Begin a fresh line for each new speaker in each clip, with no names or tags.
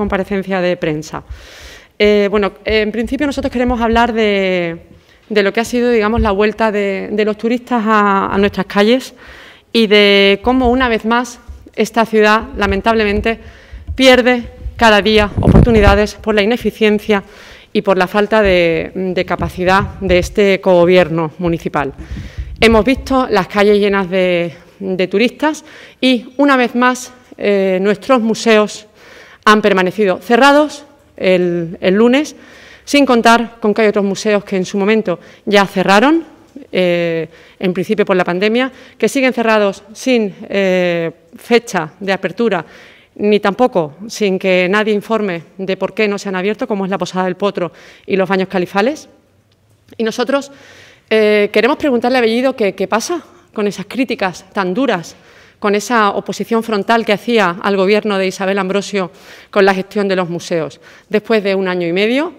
comparecencia de prensa. Eh, bueno, en principio nosotros queremos hablar de, lo que ha sido, digamos, la vuelta de, los turistas a, nuestras calles y de cómo una vez más esta ciudad, lamentablemente, pierde cada día oportunidades por la ineficiencia y por la falta de, capacidad de este cogobierno municipal. Hemos visto las calles llenas de, turistas y, una vez más, eh, nuestros museos han permanecido cerrados el, lunes, sin contar con que hay otros museos que en su momento ya cerraron, eh, en principio por la pandemia, que siguen cerrados sin eh, fecha de apertura ni tampoco sin que nadie informe de por qué no se han abierto, como es la Posada del Potro y los baños califales. Y nosotros eh, queremos preguntarle a Bellido qué pasa con esas críticas tan duras con esa oposición frontal que hacía al gobierno de Isabel Ambrosio con la gestión de los museos. Después de un año y medio,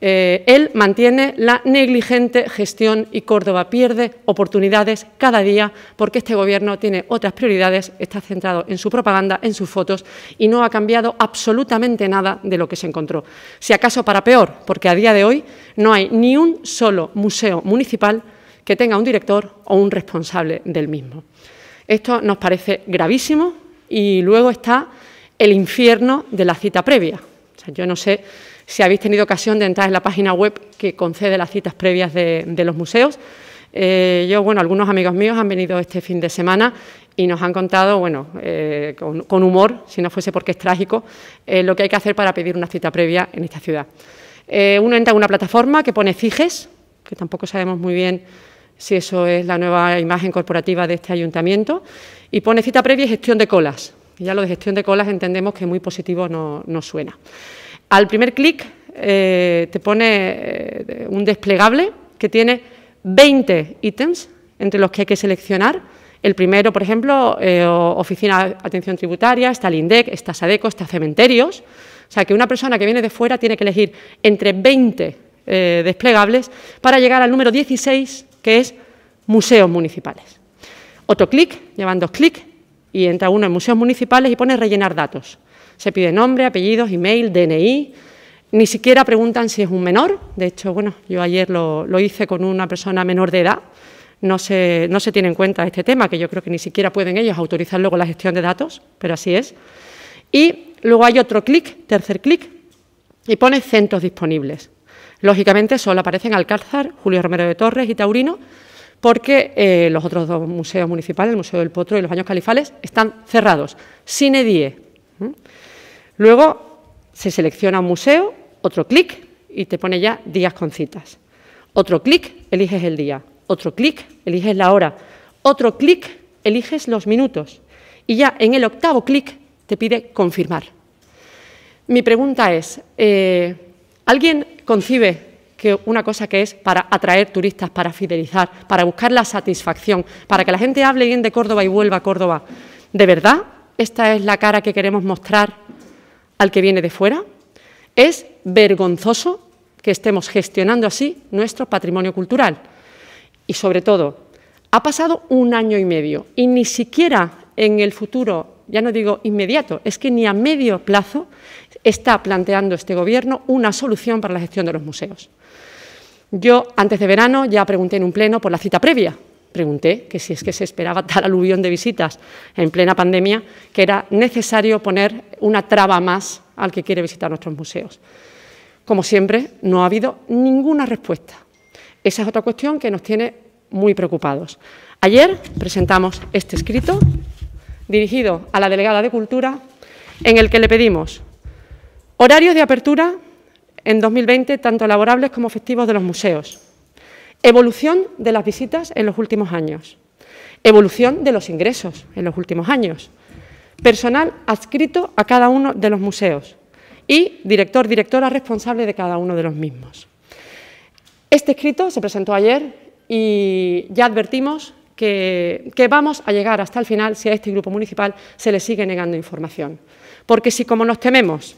eh, él mantiene la negligente gestión y Córdoba pierde oportunidades cada día porque este Gobierno tiene otras prioridades, está centrado en su propaganda, en sus fotos y no ha cambiado absolutamente nada de lo que se encontró. Si acaso para peor, porque a día de hoy no hay ni un solo museo municipal que tenga un director o un responsable del mismo. Esto nos parece gravísimo y luego está el infierno de la cita previa. yo no sé si habéis tenido ocasión de entrar en la página web que concede las citas previas de, los museos. Eh, yo, bueno, algunos amigos míos han venido este fin de semana y nos han contado, bueno, eh, con, humor, si no fuese porque es trágico, eh, lo que hay que hacer para pedir una cita previa en esta ciudad. uno entra en una plataforma que pone CIGES, que tampoco sabemos muy bien si eso es la nueva imagen corporativa de este ayuntamiento, y pone cita previa y gestión de colas. ya lo de gestión de colas entendemos que muy positivo no, suena. Al primer clic eh, te pone eh, un desplegable que tiene 20 ítems entre los que hay que seleccionar. El primero, por ejemplo, eh, oficina de atención tributaria, está el INDEC, está SADECO, está cementerios. O sea, que una persona que viene de fuera tiene que elegir entre 20 desplegables para llegar al número 16, que es museos municipales. Otro clic, llevan dos clics y entra uno en museos municipales y pone rellenar datos. Se pide nombre, apellidos, email, DNI. Ni siquiera preguntan si es un menor. De hecho, bueno, yo ayer lo, hice con una persona menor de edad. No se, no se tiene en cuenta este tema, que yo creo que ni siquiera pueden ellos autorizar luego la gestión de datos, pero así es. Y luego hay otro clic, tercer clic, y pone centros disponibles. Lógicamente solo aparecen Alcázar, Julio Romero de Torres y Taurino, porque eh, los otros dos museos municipales, el Museo del Potro y los Baños Califales, están cerrados, sin edie. Luego se selecciona un museo, otro clic y te pone ya días con citas. Otro clic, eliges el día. Otro clic, eliges la hora. Otro clic, eliges los minutos. Y ya en el octavo clic te pide confirmar. Mi pregunta es, eh, ¿alguien concibe que una cosa que es para atraer turistas, para fidelizar, para buscar la satisfacción, para que la gente hable bien de Córdoba y vuelva a Córdoba. ¿De verdad esta es la cara que queremos mostrar al que viene de fuera? Es vergonzoso que estemos gestionando así nuestro patrimonio cultural. Y sobre todo, ha pasado un año y medio y ni siquiera en el futuro, ya no digo inmediato, es que ni a medio plazo está planteando este Gobierno una solución para la gestión de los museos. Yo, antes de verano, ya pregunté en un pleno por la cita previa. Pregunté que si es que se esperaba tal aluvión de visitas en plena pandemia, que era necesario poner una traba más al que quiere visitar nuestros museos. Como siempre, no ha habido ninguna respuesta. Esa es otra cuestión que nos tiene muy preocupados. Ayer presentamos este escrito dirigido a la delegada de Cultura en el que le pedimos Horarios de apertura en 2020, tanto laborables como festivos de los museos. Evolución de las visitas en los últimos años. Evolución de los ingresos en los últimos años. Personal adscrito a cada uno de los museos y director, directora responsable de cada uno de los mismos. Este escrito se presentó ayer y ya advertimos que, que, vamos a llegar hasta el final si a este grupo municipal se le sigue negando información. Porque si, como nos tememos,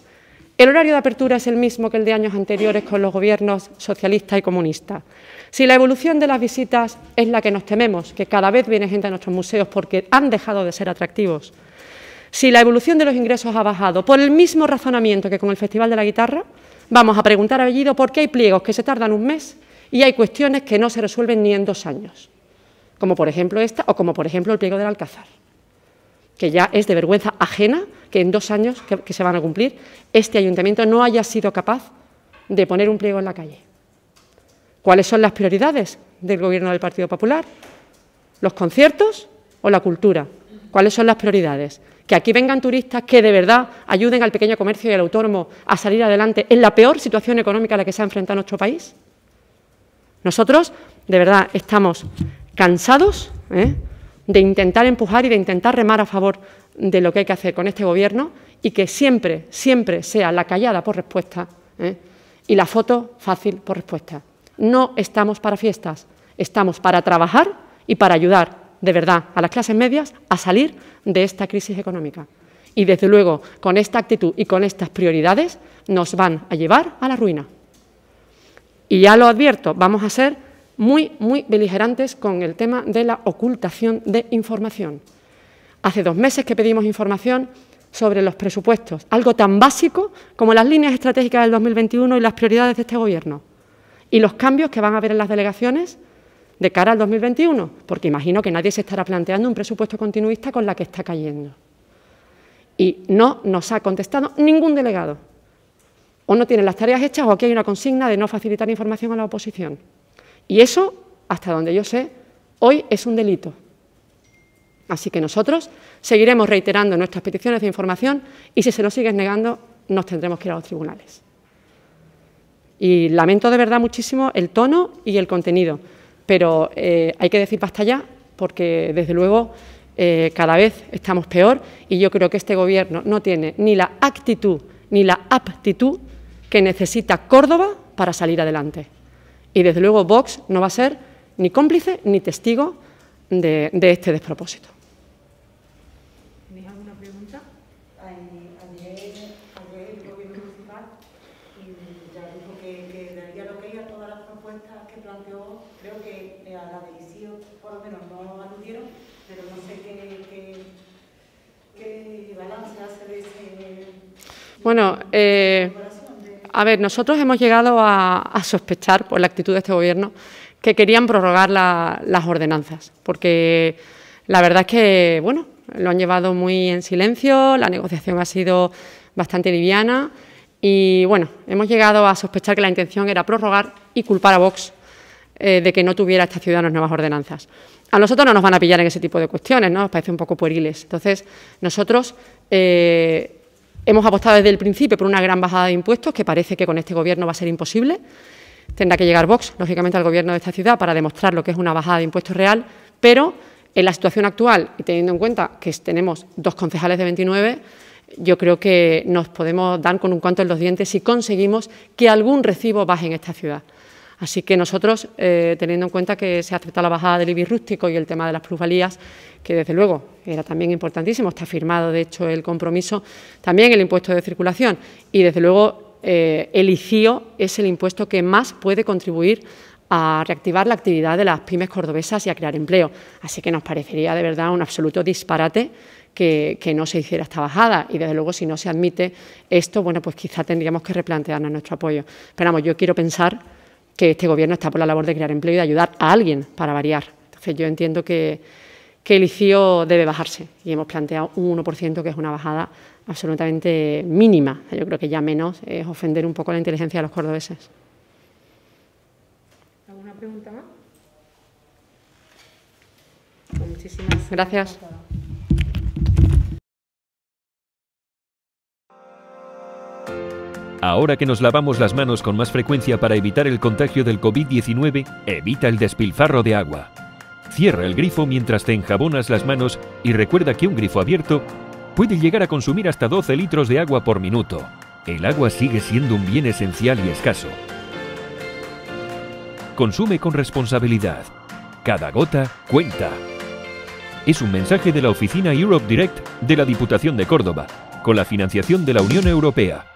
el horario de apertura es el mismo que el de años anteriores con los gobiernos socialista y comunistas. Si la evolución de las visitas es la que nos tememos, que cada vez viene gente a nuestros museos porque han dejado de ser atractivos, si la evolución de los ingresos ha bajado por el mismo razonamiento que con el Festival de la Guitarra, vamos a preguntar a Bellido por qué hay pliegos que se tardan un mes y hay cuestiones que no se resuelven ni en dos años, como por ejemplo esta o como por ejemplo el pliego del Alcázar que ya es de vergüenza ajena que en dos años que, se van a cumplir este ayuntamiento no haya sido capaz de poner un pliego en la calle. ¿Cuáles son las prioridades del Gobierno del Partido Popular? ¿Los conciertos o la cultura? ¿Cuáles son las prioridades? Que aquí vengan turistas que de verdad ayuden al pequeño comercio y al autónomo a salir adelante en la peor situación económica a la que se ha enfrentado nuestro país. Nosotros, de verdad, estamos cansados ¿eh? de intentar empujar y de intentar remar a favor de lo que hay que hacer con este Gobierno y que siempre, siempre sea la callada por respuesta ¿eh? y la foto fácil por respuesta. No estamos para fiestas, estamos para trabajar y para ayudar de verdad a las clases medias a salir de esta crisis económica. Y desde luego, con esta actitud y con estas prioridades, nos van a llevar a la ruina. Y ya lo advierto, vamos a ser muy, muy beligerantes con el tema de la ocultación de información. Hace dos meses que pedimos información sobre los presupuestos, algo tan básico como las líneas estratégicas del 2021 y las prioridades de este Gobierno, y los cambios que van a haber en las delegaciones de cara al 2021, porque imagino que nadie se estará planteando un presupuesto continuista con la que está cayendo. Y no nos ha contestado ningún delegado. O no tienen las tareas hechas o aquí hay una consigna de no facilitar información a la oposición. Y eso, hasta donde yo sé, hoy es un delito. Así que nosotros seguiremos reiterando nuestras peticiones de información y si se nos siguen negando, nos tendremos que ir a los tribunales. Y lamento de verdad muchísimo el tono y el contenido, pero eh, hay que decir basta ya, porque desde luego eh, cada vez estamos peor y yo creo que este Gobierno no tiene ni la actitud ni la aptitud que necesita Córdoba para salir adelante. Y desde luego Vox no va a ser ni cómplice ni testigo de, este despropósito. ¿Tienes alguna pregunta? Ayer el Gobierno Municipal ya dijo que, daría lo que a todas las propuestas que planteó, creo que a la de ICIO, por lo menos no aludieron, pero no sé qué, qué, qué balance hace de ese. Bueno, eh a ver, nosotros hemos llegado a, sospechar por la actitud de este gobierno que querían prorrogar las ordenanzas, porque la verdad es que, bueno, lo han llevado muy en silencio, la negociación ha sido bastante liviana y, bueno, hemos llegado a sospechar que la intención era prorrogar y culpar a Vox eh, de que no tuviera esta ciudad las nuevas ordenanzas. A nosotros no nos van a pillar en ese tipo de cuestiones, ¿no? Nos parece un poco pueriles. Entonces, nosotros... Eh, Hemos apostado desde el principio por una gran bajada de impuestos, que parece que con este Gobierno va a ser imposible. Tendrá que llegar Vox, lógicamente, al Gobierno de esta ciudad para demostrar lo que es una bajada de impuestos real, pero en la situación actual y teniendo en cuenta que tenemos dos concejales de 29, yo creo que nos podemos dar con un cuanto en los dientes si conseguimos que algún recibo baje en esta ciudad. Así que nosotros, eh, teniendo en cuenta que se acepta la bajada del IBI rústico y el tema de las plusvalías, que desde luego era también importantísimo, está firmado de hecho el compromiso, también el impuesto de circulación y desde luego eh, el ICIO es el impuesto que más puede contribuir a reactivar la actividad de las pymes cordobesas y a crear empleo. Así que nos parecería de verdad un absoluto disparate que, que, no se hiciera esta bajada y desde luego si no se admite esto, bueno, pues quizá tendríamos que replantearnos nuestro apoyo. Pero vamos, yo quiero pensar que este gobierno está por la labor de crear empleo y de ayudar a alguien para variar. Entonces yo entiendo que, el ICIO debe bajarse y hemos planteado un 1%, que es una bajada absolutamente mínima. Yo creo que ya menos es ofender un poco la inteligencia de los cordobeses. ¿Alguna pregunta más? muchísimas gracias. Ahora que nos lavamos las manos con más frecuencia para evitar el contagio del COVID-19, evita el despilfarro de agua. Cierra el grifo mientras te enjabonas las manos y recuerda que un grifo abierto puede llegar a consumir hasta 12 litros de agua por minuto. El agua sigue siendo un bien esencial y escaso. Consume con responsabilidad. Cada gota cuenta. Es un mensaje de la oficina Europe Direct de la Diputación de Córdoba, con la financiación de la Unión Europea